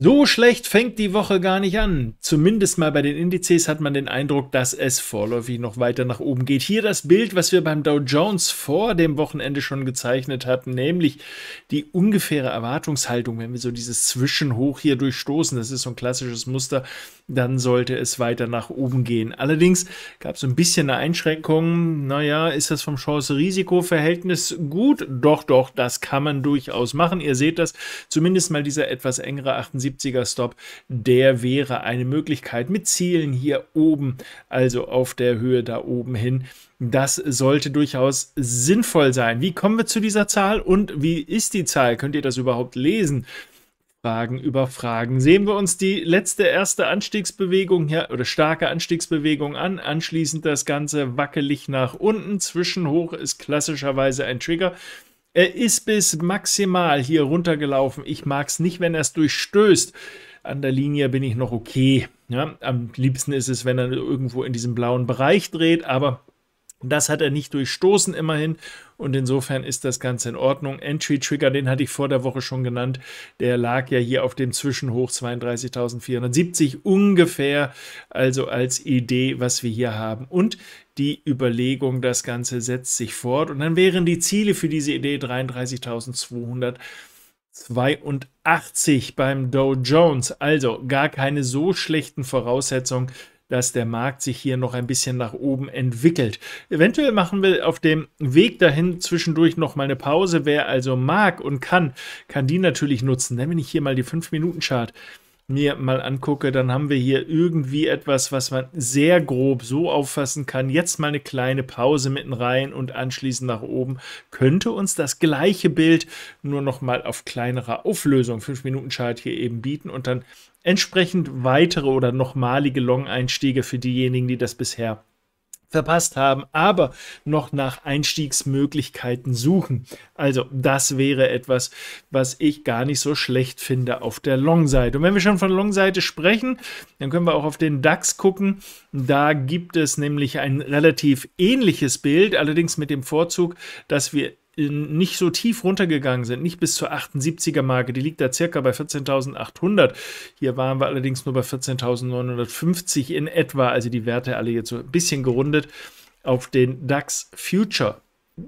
So schlecht fängt die Woche gar nicht an. Zumindest mal bei den Indizes hat man den Eindruck, dass es vorläufig noch weiter nach oben geht. Hier das Bild, was wir beim Dow Jones vor dem Wochenende schon gezeichnet hatten, nämlich die ungefähre Erwartungshaltung. Wenn wir so dieses Zwischenhoch hier durchstoßen, das ist so ein klassisches Muster, dann sollte es weiter nach oben gehen. Allerdings gab es ein bisschen eine Einschränkung. Naja, ist das vom Chance-Risiko-Verhältnis gut? Doch, doch, das kann man durchaus machen. Ihr seht das, zumindest mal dieser etwas engere 78. 70er-Stop, der wäre eine Möglichkeit mit Zielen hier oben, also auf der Höhe da oben hin. Das sollte durchaus sinnvoll sein. Wie kommen wir zu dieser Zahl und wie ist die Zahl? Könnt ihr das überhaupt lesen? Fragen über Fragen. Sehen wir uns die letzte erste Anstiegsbewegung hier oder starke Anstiegsbewegung an. Anschließend das Ganze wackelig nach unten. Zwischenhoch ist klassischerweise ein Trigger. Er ist bis maximal hier runtergelaufen. Ich mag es nicht, wenn er es durchstößt. An der Linie bin ich noch okay. Ja, am liebsten ist es, wenn er irgendwo in diesem blauen Bereich dreht, aber das hat er nicht durchstoßen immerhin und insofern ist das Ganze in Ordnung. Entry Trigger, den hatte ich vor der Woche schon genannt, der lag ja hier auf dem Zwischenhoch 32.470 ungefähr, also als Idee, was wir hier haben. Und die Überlegung, das Ganze setzt sich fort und dann wären die Ziele für diese Idee 33.200. 82 beim Dow Jones. Also gar keine so schlechten Voraussetzungen dass der Markt sich hier noch ein bisschen nach oben entwickelt. Eventuell machen wir auf dem Weg dahin zwischendurch noch mal eine Pause. Wer also mag und kann, kann die natürlich nutzen. Denn wenn ich hier mal die 5-Minuten-Chart mir mal angucke, dann haben wir hier irgendwie etwas, was man sehr grob so auffassen kann. Jetzt mal eine kleine Pause mitten rein und anschließend nach oben könnte uns das gleiche Bild nur noch mal auf kleinerer Auflösung 5 Minuten Chart hier eben bieten und dann entsprechend weitere oder nochmalige Long-Einstiege für diejenigen, die das bisher verpasst haben, aber noch nach Einstiegsmöglichkeiten suchen. Also das wäre etwas, was ich gar nicht so schlecht finde auf der Long-Seite. Und wenn wir schon von Long-Seite sprechen, dann können wir auch auf den DAX gucken. Da gibt es nämlich ein relativ ähnliches Bild, allerdings mit dem Vorzug, dass wir nicht so tief runtergegangen sind, nicht bis zur 78er Marke, die liegt da circa bei 14.800. Hier waren wir allerdings nur bei 14.950 in etwa, also die Werte alle jetzt so ein bisschen gerundet auf den DAX Future.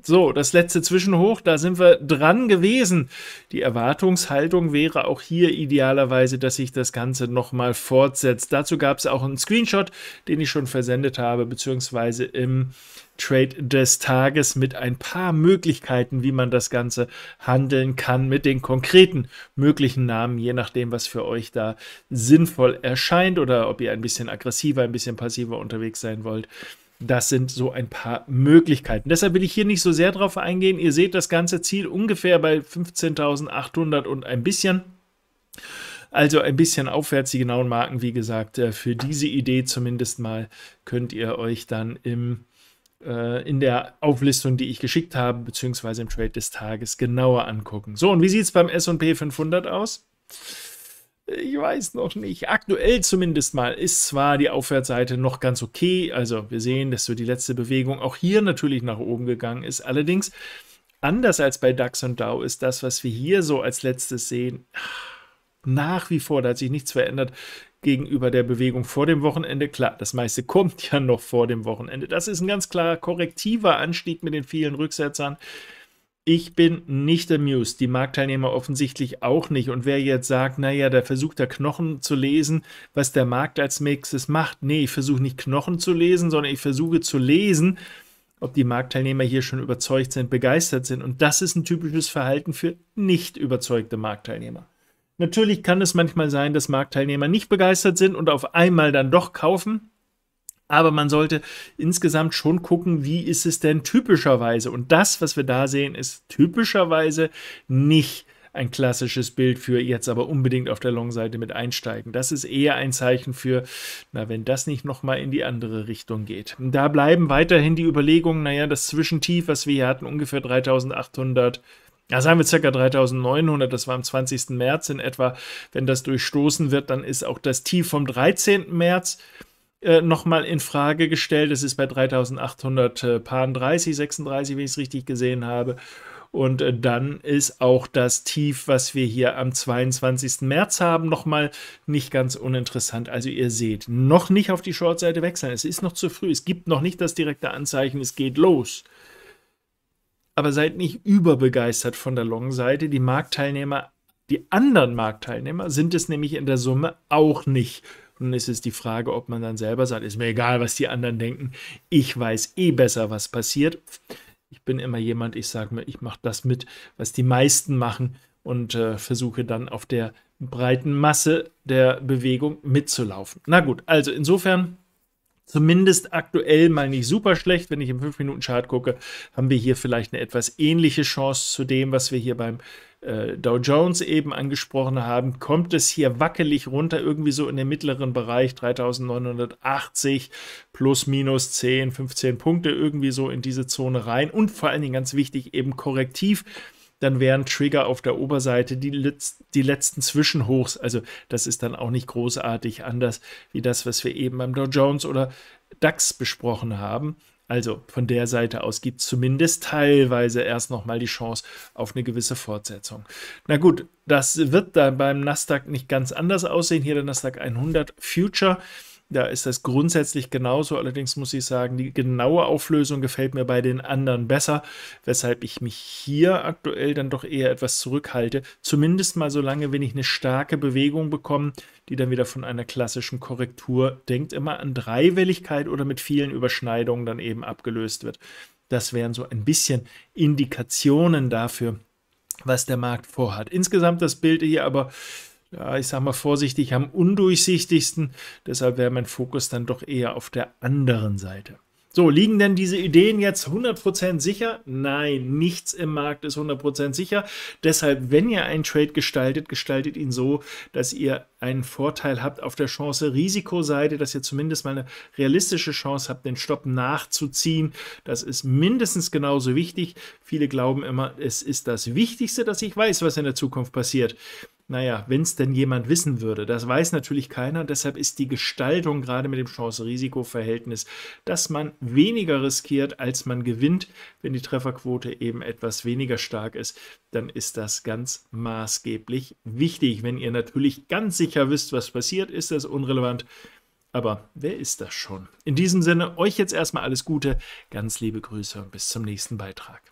So, das letzte Zwischenhoch, da sind wir dran gewesen. Die Erwartungshaltung wäre auch hier idealerweise, dass sich das Ganze nochmal fortsetzt. Dazu gab es auch einen Screenshot, den ich schon versendet habe, beziehungsweise im Trade des Tages mit ein paar Möglichkeiten, wie man das Ganze handeln kann, mit den konkreten möglichen Namen, je nachdem, was für euch da sinnvoll erscheint oder ob ihr ein bisschen aggressiver, ein bisschen passiver unterwegs sein wollt. Das sind so ein paar Möglichkeiten. Deshalb will ich hier nicht so sehr drauf eingehen. Ihr seht das ganze Ziel ungefähr bei 15.800 und ein bisschen. Also ein bisschen aufwärts die genauen Marken, wie gesagt, äh, für diese Idee zumindest mal könnt ihr euch dann im äh, in der Auflistung, die ich geschickt habe, beziehungsweise im Trade des Tages genauer angucken. So, und wie sieht es beim SP 500 aus? Ich weiß noch nicht. Aktuell zumindest mal ist zwar die Aufwärtsseite noch ganz okay. Also wir sehen, dass so die letzte Bewegung auch hier natürlich nach oben gegangen ist. Allerdings, anders als bei DAX und DAO, ist das, was wir hier so als letztes sehen, nach wie vor, da hat sich nichts verändert gegenüber der Bewegung vor dem Wochenende. Klar, das meiste kommt ja noch vor dem Wochenende. Das ist ein ganz klarer korrektiver Anstieg mit den vielen Rücksetzern. Ich bin nicht amused, die Marktteilnehmer offensichtlich auch nicht. Und wer jetzt sagt, naja, da versucht der Knochen zu lesen, was der Markt als nächstes macht. Nee, ich versuche nicht Knochen zu lesen, sondern ich versuche zu lesen, ob die Marktteilnehmer hier schon überzeugt sind, begeistert sind. Und das ist ein typisches Verhalten für nicht überzeugte Marktteilnehmer. Natürlich kann es manchmal sein, dass Marktteilnehmer nicht begeistert sind und auf einmal dann doch kaufen. Aber man sollte insgesamt schon gucken, wie ist es denn typischerweise? Und das, was wir da sehen, ist typischerweise nicht ein klassisches Bild für jetzt aber unbedingt auf der Long-Seite mit einsteigen. Das ist eher ein Zeichen für, na, wenn das nicht nochmal in die andere Richtung geht. Da bleiben weiterhin die Überlegungen, naja, das Zwischentief, was wir hier hatten, ungefähr 3800. Ja, sagen wir ca. 3900, das war am 20. März in etwa. Wenn das durchstoßen wird, dann ist auch das Tief vom 13. März äh, nochmal in Frage gestellt. Es ist bei 3800 äh, Paaren 30, 36, wie ich es richtig gesehen habe. Und äh, dann ist auch das Tief, was wir hier am 22. März haben, nochmal nicht ganz uninteressant. Also ihr seht, noch nicht auf die Shortseite wechseln. Es ist noch zu früh. Es gibt noch nicht das direkte Anzeichen, es geht los. Aber seid nicht überbegeistert von der Long-Seite. Die Marktteilnehmer, die anderen Marktteilnehmer sind es nämlich in der Summe auch nicht. Nun ist es die Frage, ob man dann selber sagt, ist mir egal, was die anderen denken, ich weiß eh besser, was passiert. Ich bin immer jemand, ich sage mir, ich mache das mit, was die meisten machen und äh, versuche dann auf der breiten Masse der Bewegung mitzulaufen. Na gut, also insofern zumindest aktuell mal nicht super schlecht. Wenn ich im 5-Minuten-Chart gucke, haben wir hier vielleicht eine etwas ähnliche Chance zu dem, was wir hier beim äh, Dow Jones eben angesprochen haben, kommt es hier wackelig runter, irgendwie so in den mittleren Bereich 3980 plus minus 10, 15 Punkte, irgendwie so in diese Zone rein und vor allen Dingen ganz wichtig eben korrektiv dann wären Trigger auf der Oberseite die, letz die letzten Zwischenhochs. Also das ist dann auch nicht großartig anders wie das, was wir eben beim Dow Jones oder DAX besprochen haben. Also von der Seite aus gibt es zumindest teilweise erst nochmal die Chance auf eine gewisse Fortsetzung. Na gut, das wird dann beim Nasdaq nicht ganz anders aussehen. Hier der Nasdaq 100 Future da ist das grundsätzlich genauso. Allerdings muss ich sagen, die genaue Auflösung gefällt mir bei den anderen besser, weshalb ich mich hier aktuell dann doch eher etwas zurückhalte. Zumindest mal so lange, wenn ich eine starke Bewegung bekomme, die dann wieder von einer klassischen Korrektur, denkt immer an Dreiwelligkeit oder mit vielen Überschneidungen dann eben abgelöst wird. Das wären so ein bisschen Indikationen dafür, was der Markt vorhat. Insgesamt das Bild hier aber ja, ich sag mal vorsichtig, am undurchsichtigsten. Deshalb wäre mein Fokus dann doch eher auf der anderen Seite. So, liegen denn diese Ideen jetzt 100% sicher? Nein, nichts im Markt ist 100% sicher. Deshalb, wenn ihr einen Trade gestaltet, gestaltet ihn so, dass ihr einen Vorteil habt auf der Chance-Risikoseite, dass ihr zumindest mal eine realistische Chance habt, den Stopp nachzuziehen. Das ist mindestens genauso wichtig. Viele glauben immer, es ist das Wichtigste, dass ich weiß, was in der Zukunft passiert. Naja, wenn es denn jemand wissen würde, das weiß natürlich keiner. Deshalb ist die Gestaltung gerade mit dem Chance-Risiko-Verhältnis, dass man weniger riskiert, als man gewinnt. Wenn die Trefferquote eben etwas weniger stark ist, dann ist das ganz maßgeblich wichtig. Wenn ihr natürlich ganz sicher wisst, was passiert, ist das unrelevant. Aber wer ist das schon? In diesem Sinne, euch jetzt erstmal alles Gute, ganz liebe Grüße und bis zum nächsten Beitrag.